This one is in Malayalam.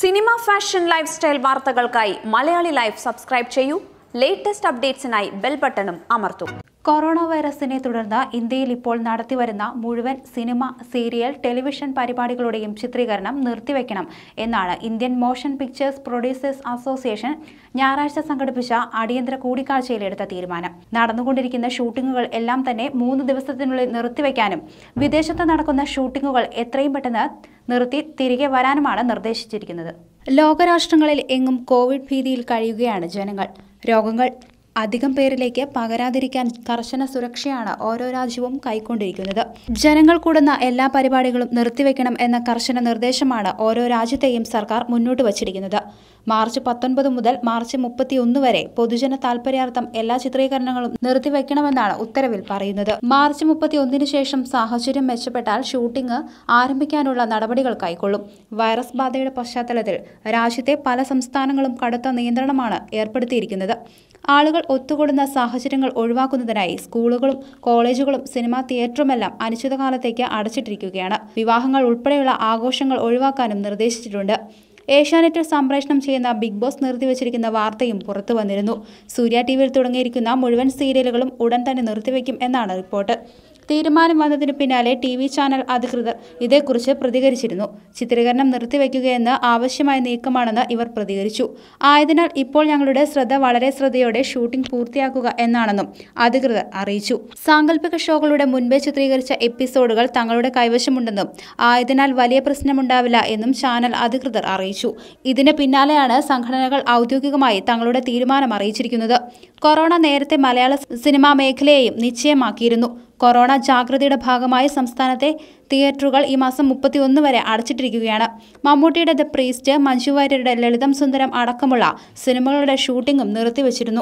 സിനിമ ഫാഷൻ ലൈഫ് സ്റ്റൈൽ വാർത്തകൾക്കായി മലയാളി ലൈഫ് സബ്സ്ക്രൈബ് ചെയ്യൂ ലേറ്റസ്റ്റ് അപ്ഡേറ്റ്സിനായി ബെൽ ബട്ടണും അമർത്തും കൊറോണ വൈറസിനെ തുടർന്ന് ഇന്ത്യയിൽ ഇപ്പോൾ നടത്തിവരുന്ന മുഴുവൻ സിനിമ സീരിയൽ ടെലിവിഷൻ പരിപാടികളുടെയും ചിത്രീകരണം നിർത്തിവെക്കണം എന്നാണ് Indian motion pictures producers association ഞായറാഴ്ച സംഘടിപ്പിച്ച അടിയന്തര കൂടിക്കാഴ്ചയിലെടുത്ത തീരുമാനം നടന്നുകൊണ്ടിരിക്കുന്ന ഷൂട്ടിങ്ങുകൾ എല്ലാം തന്നെ മൂന്ന് ദിവസത്തിനുള്ളിൽ നിർത്തിവെക്കാനും വിദേശത്ത് നടക്കുന്ന ഷൂട്ടിങ്ങുകൾ എത്രയും പെട്ടെന്ന് നിർത്തി തിരികെ വരാനുമാണ് നിർദ്ദേശിച്ചിരിക്കുന്നത് ലോകരാഷ്ട്രങ്ങളിൽ എങ്ങും കോവിഡ് ഭീതിയിൽ കഴിയുകയാണ് ജനങ്ങൾ രോഗങ്ങൾ അധികം പേരിലേക്ക് പകരാതിരിക്കാൻ കർശന സുരക്ഷയാണ് ഓരോ രാജ്യവും കൈക്കൊണ്ടിരിക്കുന്നത് ജനങ്ങൾ കൂടുന്ന എല്ലാ പരിപാടികളും നിർത്തിവെക്കണം എന്ന കർശന നിർദ്ദേശമാണ് ഓരോ രാജ്യത്തെയും സർക്കാർ മുന്നോട്ട് വച്ചിരിക്കുന്നത് മാർച്ച് പത്തൊൻപത് മുതൽ മാർച്ച് മുപ്പത്തിയൊന്ന് വരെ പൊതുജന താൽപര്യാർത്ഥം എല്ലാ ചിത്രീകരണങ്ങളും നിർത്തിവെക്കണമെന്നാണ് ഉത്തരവിൽ പറയുന്നത് മാർച്ച് മുപ്പത്തിയൊന്നിന് ശേഷം സാഹചര്യം മെച്ചപ്പെട്ടാൽ ഷൂട്ടിംഗ് ആരംഭിക്കാനുള്ള നടപടികൾ കൈക്കൊള്ളും വൈറസ് ബാധയുടെ പശ്ചാത്തലത്തിൽ രാജ്യത്തെ പല സംസ്ഥാനങ്ങളും കടുത്ത നിയന്ത്രണമാണ് ഏർപ്പെടുത്തിയിരിക്കുന്നത് ആളുകൾ ഒത്തുകൂടുന്ന സാഹചര്യങ്ങൾ ഒഴിവാക്കുന്നതിനായി സ്കൂളുകളും കോളേജുകളും സിനിമാ തിയേറ്ററുമെല്ലാം അനിശ്ചിതകാലത്തേക്ക് അടച്ചിട്ടിരിക്കുകയാണ് വിവാഹങ്ങൾ ഉൾപ്പെടെയുള്ള ആഘോഷങ്ങൾ ഒഴിവാക്കാനും നിർദ്ദേശിച്ചിട്ടുണ്ട് ഏഷ്യാനെറ്റിൽ സംപ്രേഷണം ചെയ്യുന്ന ബിഗ് ബോസ് നിർത്തിവച്ചിരിക്കുന്ന വാർത്തയും പുറത്തു വന്നിരുന്നു സൂര്യ ടി വിയിൽ തുടങ്ങിയിരിക്കുന്ന മുഴുവൻ സീരിയലുകളും ഉടൻ തന്നെ നിർത്തിവെക്കും എന്നാണ് റിപ്പോർട്ട് തീരുമാനം വന്നതിന് പിന്നാലെ ടി വി ചാനൽ അധികൃതർ ഇതേക്കുറിച്ച് പ്രതികരിച്ചിരുന്നു ചിത്രീകരണം നിർത്തിവെക്കുകയെന്ന് ആവശ്യമായ നീക്കമാണെന്ന് ഇവർ പ്രതികരിച്ചു ആയതിനാൽ ഇപ്പോൾ ഞങ്ങളുടെ ശ്രദ്ധ വളരെ ശ്രദ്ധയോടെ ഷൂട്ടിംഗ് പൂർത്തിയാക്കുക എന്നാണെന്നും അധികൃതർ അറിയിച്ചു സാങ്കല്പിക ഷോകളുടെ മുൻപേ ചിത്രീകരിച്ച എപ്പിസോഡുകൾ തങ്ങളുടെ കൈവശമുണ്ടെന്നും ആയതിനാൽ വലിയ പ്രശ്നമുണ്ടാവില്ല എന്നും ചാനൽ അധികൃതർ അറിയിച്ചു ഇതിന് പിന്നാലെയാണ് സംഘടനകൾ ഔദ്യോഗികമായി തങ്ങളുടെ തീരുമാനം അറിയിച്ചിരിക്കുന്നത് കൊറോണ നേരത്തെ മലയാള സിനിമാ മേഖലയെയും നിശ്ചയമാക്കിയിരുന്നു കൊറോണ ജാഗ്രതയുടെ ഭാഗമായി സംസ്ഥാനത്തെ തിയേറ്ററുകൾ ഈ മാസം മുപ്പത്തിയൊന്ന് വരെ അടച്ചിട്ടിരിക്കുകയാണ് മമ്മൂട്ടിയുടെ ദ പ്രീസ്റ്റ് മഞ്ജുവാര്യരുടെ ലളിതം സുന്ദരം അടക്കമുള്ള സിനിമകളുടെ ഷൂട്ടിംഗും നിർത്തിവച്ചിരുന്നു